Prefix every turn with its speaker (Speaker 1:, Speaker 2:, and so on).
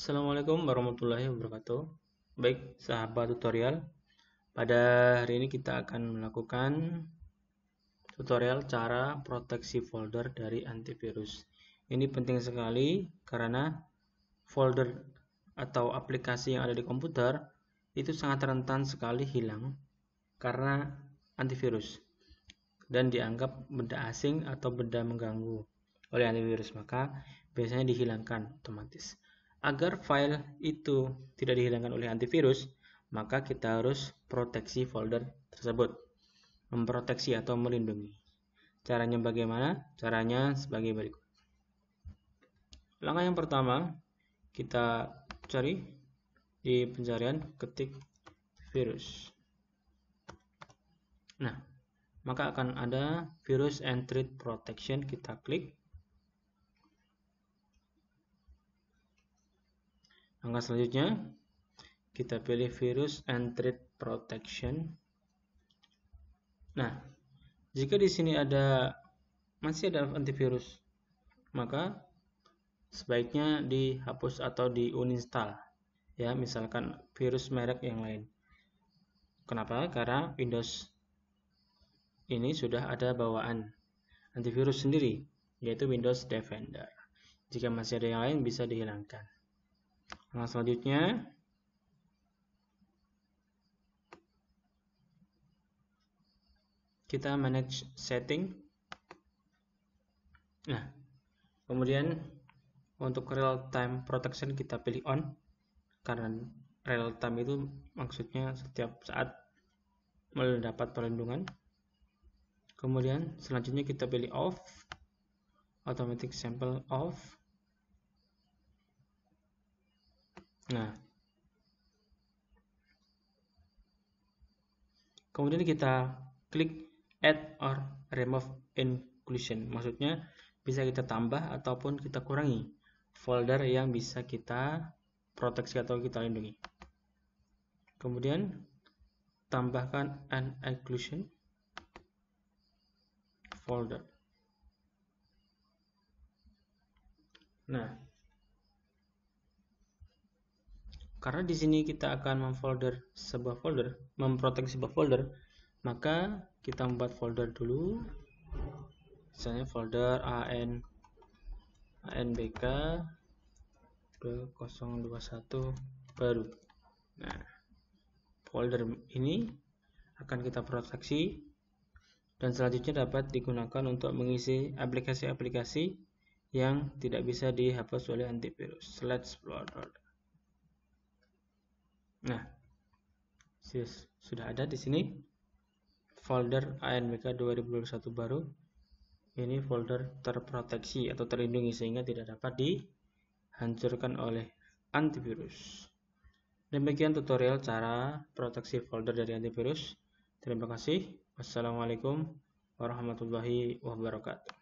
Speaker 1: Assalamualaikum warahmatullahi wabarakatuh. Baik, sahabat tutorial. Pada hari ini kita akan melakukan tutorial cara proteksi folder dari antivirus. Ini penting sekali karena folder atau aplikasi yang ada di komputer itu sangat rentan sekali hilang karena antivirus dan dianggap benda asing atau benda mengganggu oleh antivirus maka biasanya dihilangkan otomatis. Agar file itu tidak dihilangkan oleh antivirus, maka kita harus proteksi folder tersebut. Memproteksi atau melindungi. Caranya bagaimana? Caranya sebagai berikut. Langkah yang pertama, kita cari di pencarian ketik virus. Nah, maka akan ada virus and threat protection kita klik. angka selanjutnya kita pilih virus and threat protection nah jika di sini ada masih ada antivirus maka sebaiknya dihapus atau di uninstall ya misalkan virus merek yang lain kenapa karena Windows ini sudah ada bawaan antivirus sendiri yaitu Windows Defender jika masih ada yang lain bisa dihilangkan Nah, selanjutnya kita manage setting. Nah, kemudian untuk real time protection kita pilih on karena real time itu maksudnya setiap saat mendapat perlindungan. Kemudian selanjutnya kita pilih off automatic sample off Nah, kemudian kita klik add or remove inclusion. Maksudnya bisa kita tambah ataupun kita kurangi folder yang bisa kita proteksi atau kita lindungi. Kemudian tambahkan an inclusion folder. Nah, karena di sini kita akan memfolder sebuah folder, memproteksi sebuah folder, maka kita membuat folder dulu. Misalnya folder an anbk 021 baru. Nah, folder ini akan kita proteksi dan selanjutnya dapat digunakan untuk mengisi aplikasi-aplikasi yang tidak bisa dihapus oleh antivirus. Let's explore. Nah, sudah ada di sini folder ANWK 2021 baru. Ini folder terproteksi atau terlindungi sehingga tidak dapat dihancurkan oleh antivirus. Demikian tutorial cara proteksi folder dari antivirus. Terima kasih. Wassalamualaikum warahmatullahi wabarakatuh.